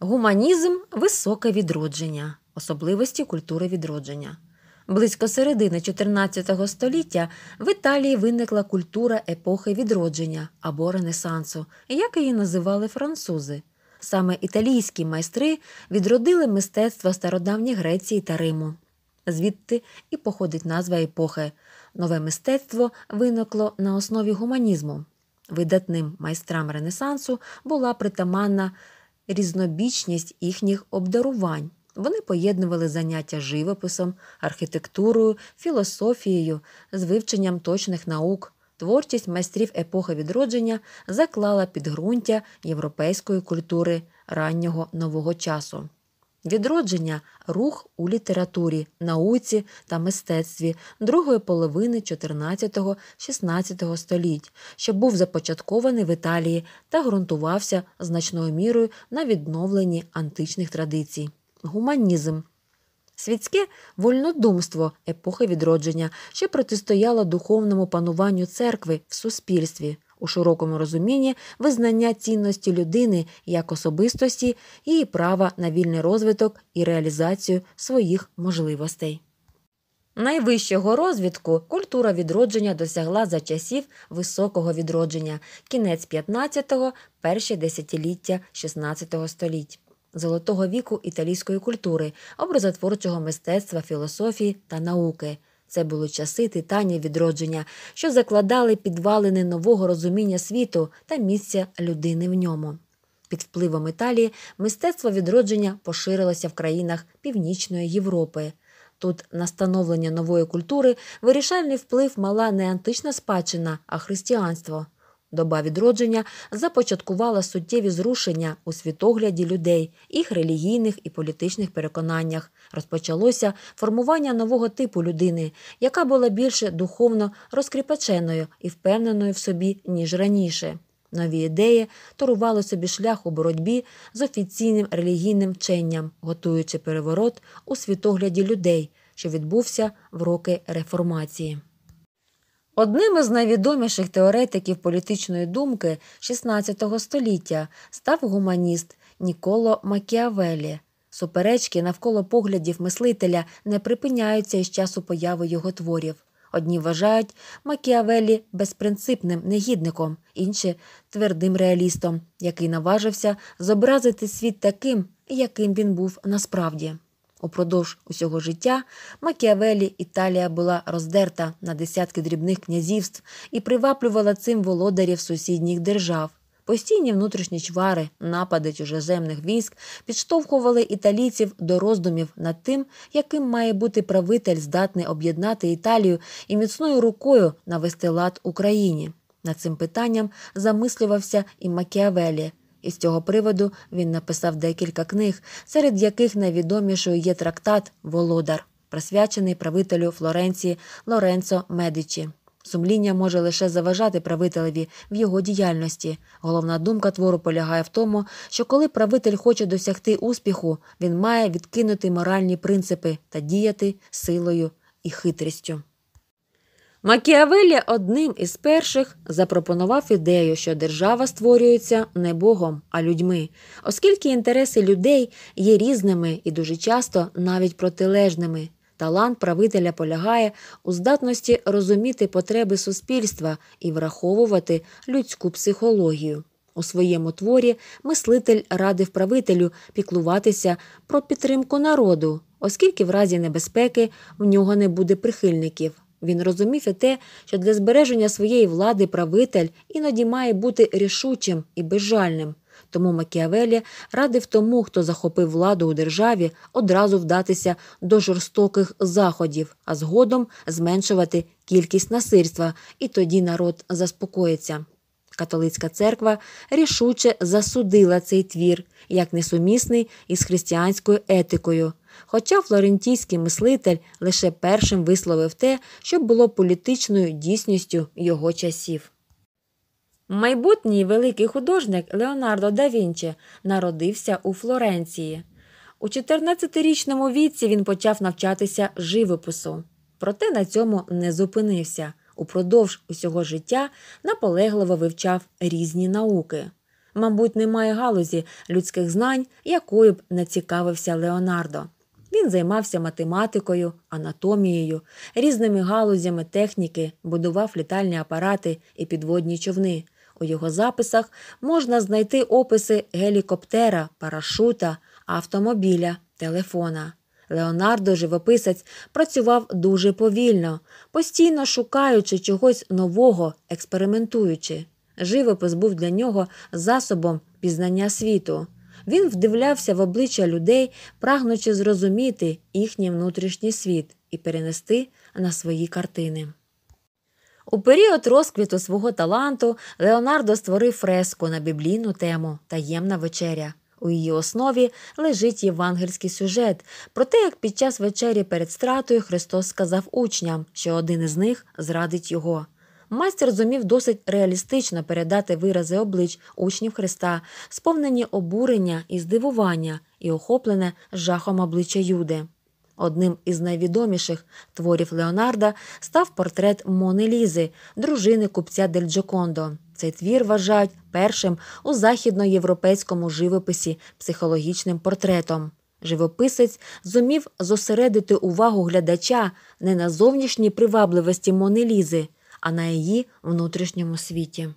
Гуманізм високе відродження, особливості культури відродження. Близько середини 14 століття в Італії виникла культура епохи відродження або Ренесансу, як її називали французи. Саме італійські майстри відродили мистецтво стародавньої Греції та Риму. Звідти і походить назва епохи. Нове мистецтво виникло на основі гуманізму. Видатним майстрам Ренесансу була притаманна різнобічність їхніх обдарувань. Вони поєднували заняття живописом, архітектурою, філософією з вивченням точних наук. Творчість майстрів епохи відродження заклала підґрунтя європейської культури раннього нового часу. Відродження рух у літературі, науці та мистецтві другої половини 14 XVI століть, що був започаткований в Італії та ґрунтувався значною мірою на відновленні античних традицій. Гуманізм Світське вольнодумство епохи відродження ще протистояло духовному пануванню церкви в суспільстві у широкому розумінні визнання цінності людини як особистості, її права на вільний розвиток і реалізацію своїх можливостей. Найвищого розвитку культура відродження досягла за часів високого відродження кінець 15-го, перші десятиліття 16-го століть, золотого віку італійської культури, образотворчого мистецтва, філософії та науки. Це були часи титання відродження, що закладали підвалини нового розуміння світу та місця людини в ньому. Під впливом Італії мистецтво відродження поширилося в країнах Північної Європи. Тут на становлення нової культури вирішальний вплив мала не антична спадщина, а християнство. Доба відродження започаткувала суттєві зрушення у світогляді людей, їх релігійних і політичних переконаннях. Розпочалося формування нового типу людини, яка була більше духовно розкріпаченою і впевненою в собі, ніж раніше. Нові ідеї торували собі шлях у боротьбі з офіційним релігійним вченням, готуючи переворот у світогляді людей, що відбувся в роки реформації. Одним із найвідоміших теоретиків політичної думки XVI століття став гуманіст Ніколо Макіавелі. Суперечки навколо поглядів мислителя не припиняються із часу появи його творів. Одні вважають Макіавелі безпринципним негідником, інші твердим реалістом, який наважився зобразити світ таким, яким він був насправді. Упродовж усього життя Макіавелі Італія була роздерта на десятки дрібних князівств і приваплювала цим володарів сусідніх держав. Постійні внутрішні чвари, напади чужеземних військ підштовхували італійців до роздумів над тим, яким має бути правитель, здатний об'єднати Італію і міцною рукою навести лад Україні. Над цим питанням замислювався і Макіавелі – і з цього приводу він написав декілька книг, серед яких найвідомішою є трактат Володар, присвячений правителю Флоренції Лоренцо Медичі. Сумління може лише заважати правителеві в його діяльності. Головна думка твору полягає в тому, що коли правитель хоче досягти успіху, він має відкинути моральні принципи та діяти силою і хитрістю. Макіавеллі одним із перших запропонував ідею, що держава створюється не богом, а людьми, оскільки інтереси людей є різними і дуже часто навіть протилежними. Талант правителя полягає у здатності розуміти потреби суспільства і враховувати людську психологію. У своєму творі мислитель радив правителю піклуватися про підтримку народу, оскільки в разі небезпеки в нього не буде прихильників. Він розумів і те, що для збереження своєї влади правитель іноді має бути рішучим і безжальним. Тому Макіавелі радив тому, хто захопив владу у державі, одразу вдатися до жорстоких заходів, а згодом зменшувати кількість насильства, і тоді народ заспокоїться. Католицька церква рішуче засудила цей твір як несумісний із християнською етикою. Хоча флорентійський мислитель лише першим висловив те, що було політичною дійсністю його часів. Майбутній великий художник Леонардо да Вінчі народився у Флоренції. У 14-річному віці він почав навчатися живопису, проте на цьому не зупинився. Упродовж усього життя наполегливо вивчав різні науки. Мабуть, немає галузі людських знань, якою б не цікавився Леонардо. Він займався математикою, анатомією, різними галузями техніки, будував літальні апарати і підводні човни. У його записах можна знайти описи гелікоптера, парашута, автомобіля, телефона. Леонардо, живописець, працював дуже повільно, постійно шукаючи чогось нового, експериментуючи. Живопис був для нього засобом пізнання світу. Він вдивлявся в обличчя людей, прагнучи зрозуміти їхній внутрішній світ і перенести на свої картини. У період розквіту свого таланту Леонардо створив фреску на біблійну тему Таємна вечеря. У її основі лежить євангельський сюжет про те, як під час вечері перед стратою Христос сказав учням, що один із них зрадить його. Майстер зумів досить реалістично передати вирази облич учнів Христа, сповнені обурення і здивування і охоплене жахом обличчя Юди. Одним із найвідоміших творів Леонарда став портрет Мони Лізи, дружини купця Дель Джокондо. Цей твір вважають першим у західноєвропейському живописі психологічним портретом. Живописець зумів зосередити увагу глядача не на зовнішній привабливості Мони Лізи, а на її внутрішньому світі.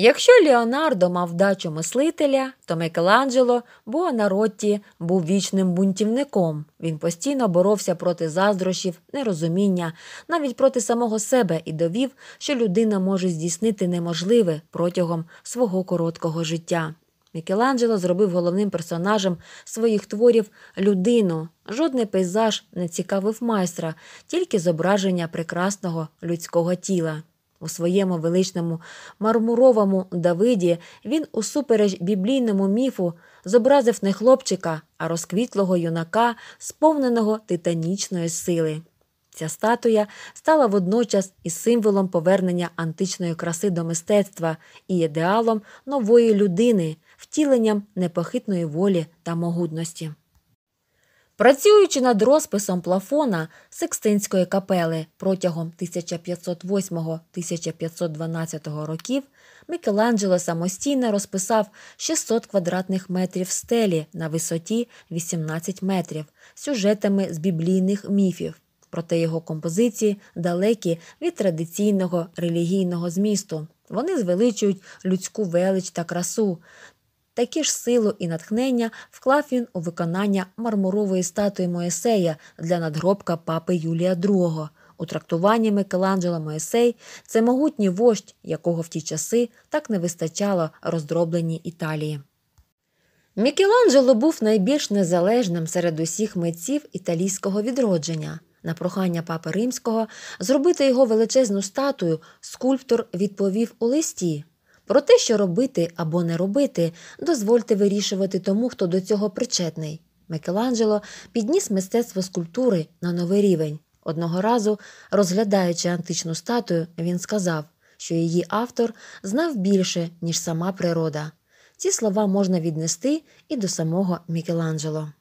Якщо Леонардо мав дачу мислителя, то Мікеланджело Буонаротті був вічним бунтівником. Він постійно боровся проти заздрощів, нерозуміння, навіть проти самого себе і довів, що людина може здійснити неможливе протягом свого короткого життя. Мікеланджело зробив головним персонажем своїх творів людину. Жодний пейзаж не цікавив майстра, тільки зображення прекрасного людського тіла. У своєму величному мармуровому Давиді він усупереч біблійному міфу зобразив не хлопчика, а розквітлого юнака, сповненого титанічної сили. Ця статуя стала водночас і символом повернення античної краси до мистецтва і ідеалом нової людини, втіленням непохитної волі та могутності. Працюючи над розписом плафона Секстинської капели протягом 1508-1512 років, Мікеланджело самостійно розписав 600 квадратних метрів стелі на висоті 18 метрів сюжетами з біблійних міфів, проте його композиції далекі від традиційного релігійного змісту. Вони звеличують людську велич та красу, Такі ж силу і натхнення вклав він у виконання мармурової статуї Моєсея для надгробка папи Юлія II. У трактуванні Микеланджело Моєсей це могутній вождь, якого в ті часи так не вистачало роздробленій Італії. Мікеланджело був найбільш незалежним серед усіх митців італійського відродження. На прохання папи римського зробити його величезну статую скульптор відповів у листі, про те, що робити або не робити, дозвольте вирішувати тому, хто до цього причетний. Микеланджело підніс мистецтво скульптури на новий рівень. Одного разу, розглядаючи античну статую, він сказав, що її автор знав більше, ніж сама природа. Ці слова можна віднести і до самого Мікеланджело.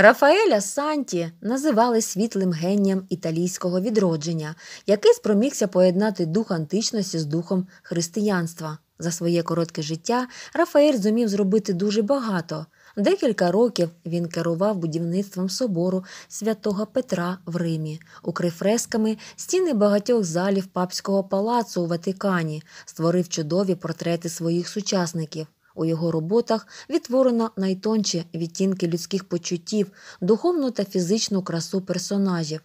Рафаеля Санті називали світлим генієм італійського відродження, який спромігся поєднати дух античності з духом християнства. За своє коротке життя Рафаель зумів зробити дуже багато. Декілька років він керував будівництвом собору святого Петра в Римі, укрив фресками стіни багатьох залів папського палацу у Ватикані, створив чудові портрети своїх сучасників. У його роботах відтворено найтонші відтінки людських почуттів, духовну та фізичну красу персонажів.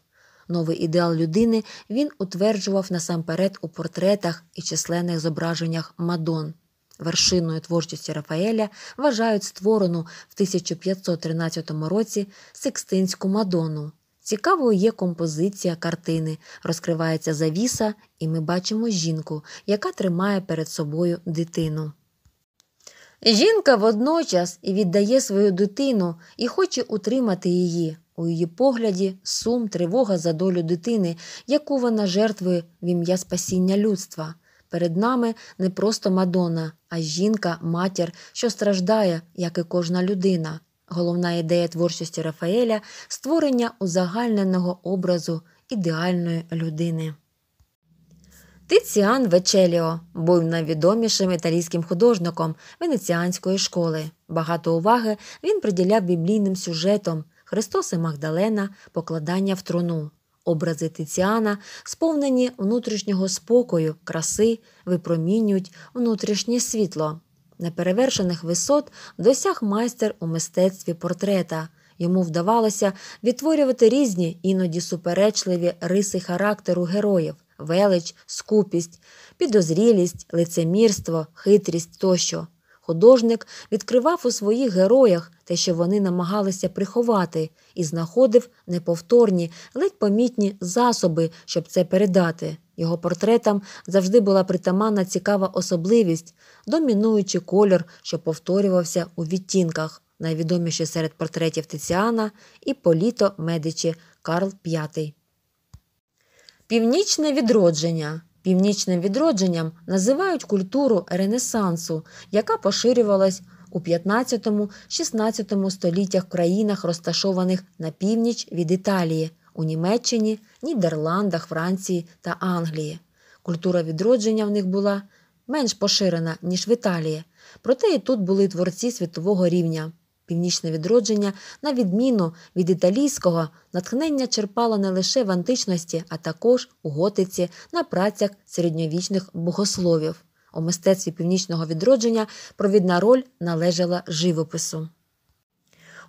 Новий ідеал людини він утверджував насамперед у портретах і численних зображеннях Мадон. Вершиною творчості Рафаеля вважають створену в 1513 році Секстинську мадону. Цікавою є композиція картини, розкривається завіса, і ми бачимо жінку, яка тримає перед собою дитину. Жінка водночас і віддає свою дитину і хоче утримати її. У її погляді сум, тривога за долю дитини, яку вона жертвує в ім'я спасіння людства. Перед нами не просто Мадонна, а жінка, матір, що страждає, як і кожна людина. Головна ідея творчості Рафаеля створення узагальненого образу ідеальної людини. Тиціан Вечеліо був найвідомішим італійським художником венеціанської школи. Багато уваги він приділяв біблійним сюжетам Христос і Магдалена, покладання в труну. Образи Тиціана сповнені внутрішнього спокою, краси, випромінюють внутрішнє світло. Неперевершених висот досяг майстер у мистецтві портрета. Йому вдавалося відтворювати різні, іноді суперечливі риси характеру героїв велич, скупість, підозрілість, лицемірство, хитрість тощо. Художник відкривав у своїх героях те, що вони намагалися приховати, і знаходив неповторні, ледь помітні засоби, щоб це передати. Його портретам завжди була притаманна цікава особливість, домінуючий кольор, що повторювався у відтінках, найвідоміші серед портретів Тиціана і Політо Медичі Карл V. Північне відродження. Північним відродженням називають культуру Ренесансу, яка поширювалась у 15-16 століттях в країнах, розташованих на північ від Італії, у Німеччині, Нідерландах, Франції та Англії. Культура відродження в них була менш поширена, ніж в Італії, проте і тут були творці світового рівня. Північне відродження, на відміну від італійського, натхнення черпало не лише в античності, а також у готиці, на працях середньовічних богословів. У мистецтві північного відродження провідна роль належала живопису.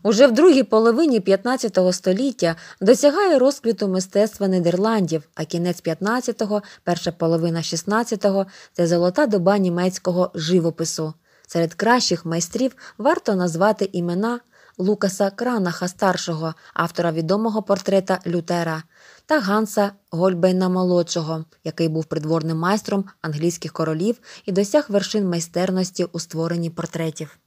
Уже в другій половині 15 століття досягає розквіту мистецтва Нідерландів, а кінець 15-го, перша половина 16-го – це золота доба німецького живопису. Серед кращих майстрів варто назвати імена Лукаса Кранаха старшого, автора відомого портрета Лютера, та Ганса Гольбейна молодшого, який був придворним майстром англійських королів і досяг вершин майстерності у створенні портретів.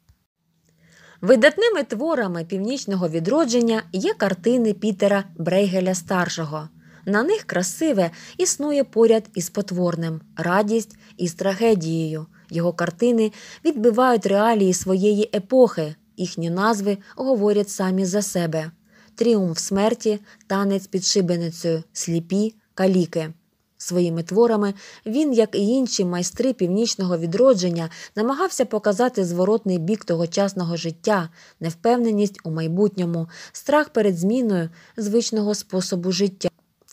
Видатними творами північного відродження є картини Пітера Брейгеля старшого. На них красиве існує поряд із потворним, радість із трагедією. Його картини відбивають реалії своєї епохи, їхні назви говорять самі за себе: Тріумф смерті, танець під шибеницею, сліпі каліки. Своїми творами він, як і інші майстри північного відродження, намагався показати зворотний бік тогочасного життя, невпевненість у майбутньому, страх перед зміною звичного способу життя.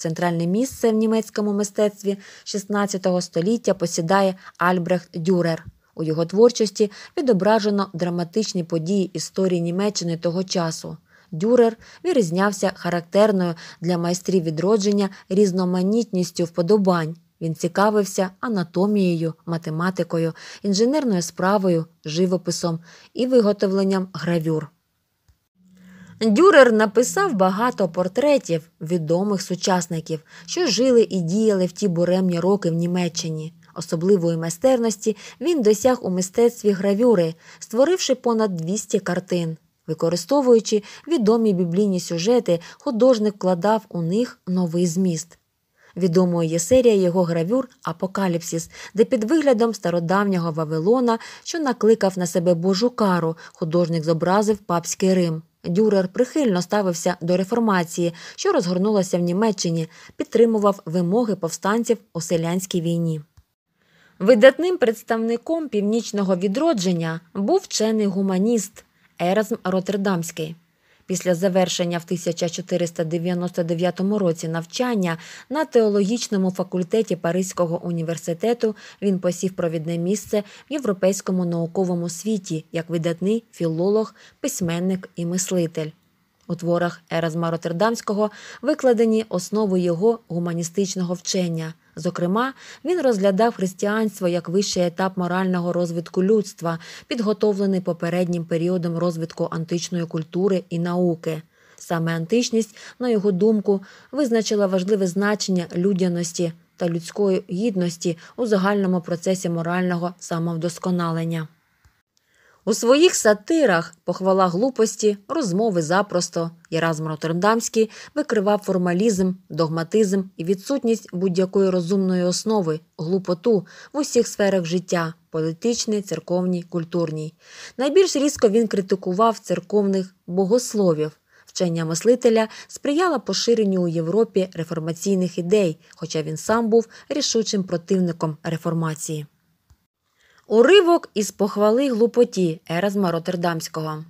Центральне місце в німецькому мистецтві XVI століття посідає Альбрехт Дюрер. У його творчості відображено драматичні події історії Німеччини того часу. Дюрер вирізнявся характерною для майстрів відродження різноманітністю вподобань. Він цікавився анатомією, математикою, інженерною справою, живописом і виготовленням гравюр. Дюрер написав багато портретів відомих сучасників, що жили і діяли в ті буремні роки в Німеччині. Особливої майстерності він досяг у мистецтві гравюри, створивши понад 200 картин. Використовуючи відомі біблійні сюжети, художник вкладав у них новий зміст. Відомою є серія його гравюр Апокаліпсіс, де під виглядом стародавнього Вавилона, що накликав на себе Божу кару, художник зобразив папський Рим. Дюрер прихильно ставився до реформації, що розгорнулася в Німеччині, підтримував вимоги повстанців у селянській війні. Видатним представником північного відродження був вчений гуманіст Еразм Роттердамський. Після завершення в 1499 році навчання на теологічному факультеті Паризького університету він посів провідне місце в європейському науковому світі як видатний філолог, письменник і мислитель. У творах Еразма Роттердамського викладені основи його гуманістичного вчення. Зокрема, він розглядав християнство як вищий етап морального розвитку людства, підготовлений попереднім періодом розвитку античної культури і науки. Саме античність, на його думку, визначила важливе значення людяності та людської гідності у загальному процесі морального самовдосконалення. У своїх сатирах похвала глупості, розмови запросто Єразм Роттердамський викривав формалізм, догматизм і відсутність будь-якої розумної основи, глупоту в усіх сферах життя політичній, церковній, культурній. Найбільш різко він критикував церковних богословів. Вчення мислителя сприяло поширенню у Європі реформаційних ідей, хоча він сам був рішучим противником реформації. Уривок із похвали глупоті Еразма Роттердамського.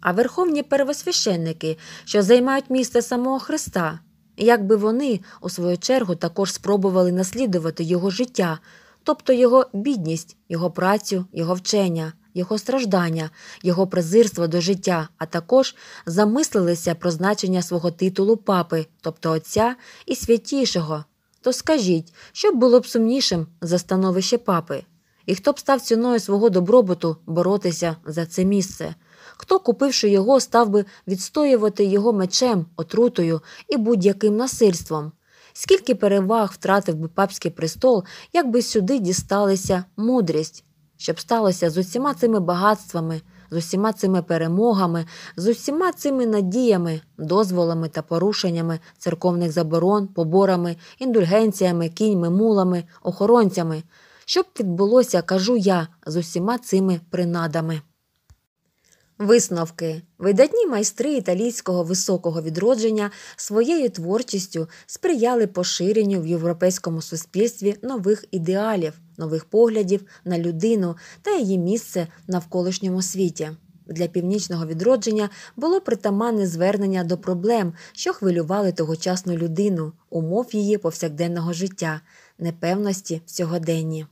А верховні первосвященники, що займають місце самого Христа, якби вони, у свою чергу, також спробували наслідувати його життя, тобто його бідність, його працю, його вчення, його страждання, його презирство до життя, а також замислилися про значення свого титулу папи, тобто Отця і святішого. То скажіть, що було б сумнішим за становище папи? І хто б став ціною свого добробуту боротися за це місце? Хто, купивши його, став би відстоювати його мечем, отрутою і будь-яким насильством? Скільки переваг втратив би папський престол, якби сюди дісталися мудрість, щоб сталося з усіма цими багатствами, з усіма цими перемогами, з усіма цими надіями, дозволами та порушеннями церковних заборон, поборами, індульгенціями, кіньми, мулами, охоронцями? щоб відбулося, кажу я, з усіма цими принадами. Висновки видатні майстри італійського високого відродження своєю творчістю сприяли поширенню в європейському суспільстві нових ідеалів, нових поглядів на людину та її місце навколишньому світі. Для північного відродження було притаманне звернення до проблем, що хвилювали тогочасну людину, умов її повсякденного життя, непевності в сьогоденні.